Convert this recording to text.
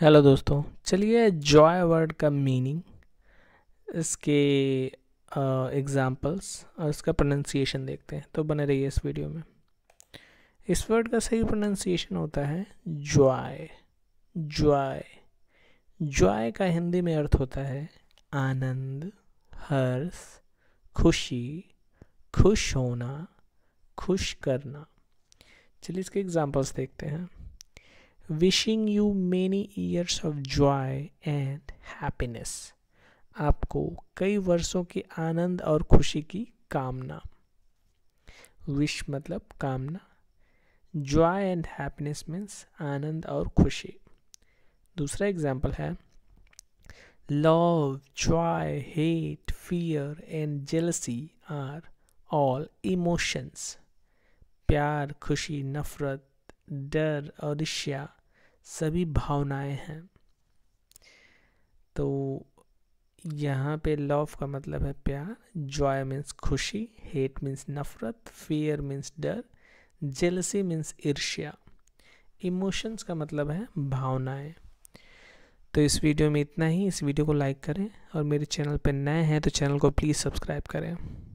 hello दोस्तों चलिए joy word का मीनिंग इसके एग्जांपल्स और इसका प्रोनाउंसिएशन देखते हैं तो बने रहिए इस वीडियो में इस वर्ड का सही प्रोनाउंसिएशन होता है जॉय जॉय जॉय का हिंदी में अर्थ होता है आनंद हर्ष खुशी खुश होना खुश करना चलिए इसके एग्जांपल्स देखते हैं wishing you many years of joy and happiness आपको कई वर्षों के आनंद और खुशी की कामना विश मतलब कामना जॉय एंड हैप्पीनेस मीन्स आनंद और खुशी दूसरा एग्जाम्पल है love joy hate fear and jealousy are all emotions प्यार खुशी नफरत डर और ईर्ष्या सभी भावनाएं हैं तो यहाँ पे लव का मतलब है प्यार जॉय मीन्स खुशी हेट मीन्स नफरत फियर मीन्स डर जेलसी मीन्स ईर्ष्या इमोशंस का मतलब है भावनाएं तो इस वीडियो में इतना ही इस वीडियो को लाइक करें और मेरे चैनल पर नए हैं तो चैनल को प्लीज़ सब्सक्राइब करें